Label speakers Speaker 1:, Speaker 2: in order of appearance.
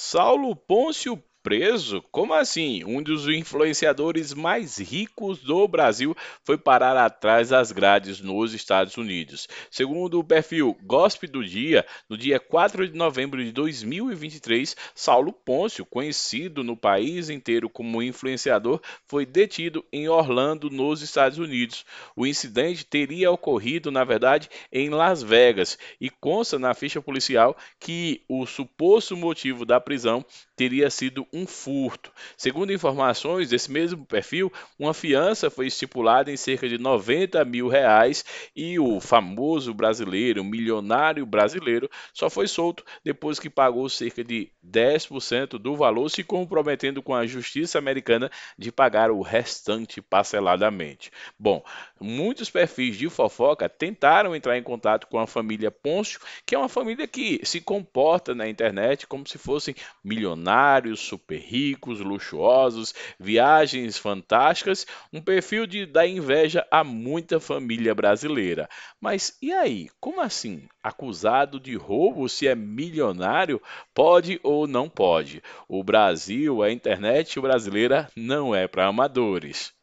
Speaker 1: Saulo Pôncio preso? Como assim? Um dos influenciadores mais ricos do Brasil foi parar atrás das grades nos Estados Unidos. Segundo o perfil Gospel do Dia, no dia 4 de novembro de 2023, Saulo Pôncio, conhecido no país inteiro como influenciador, foi detido em Orlando, nos Estados Unidos. O incidente teria ocorrido, na verdade, em Las Vegas e consta na ficha policial que o suposto motivo da prisão teria sido um furto. Segundo informações desse mesmo perfil, uma fiança foi estipulada em cerca de 90 mil reais e o famoso brasileiro, milionário brasileiro, só foi solto depois que pagou cerca de 10% do valor, se comprometendo com a justiça americana de pagar o restante parceladamente. Bom, muitos perfis de fofoca tentaram entrar em contato com a família Pôncio, que é uma família que se comporta na internet como se fossem milionários, super ricos, luxuosos, viagens fantásticas, um perfil de dar inveja a muita família brasileira. Mas e aí? Como assim? Acusado de roubo se é milionário? Pode ou não pode? O Brasil, a internet brasileira não é para amadores.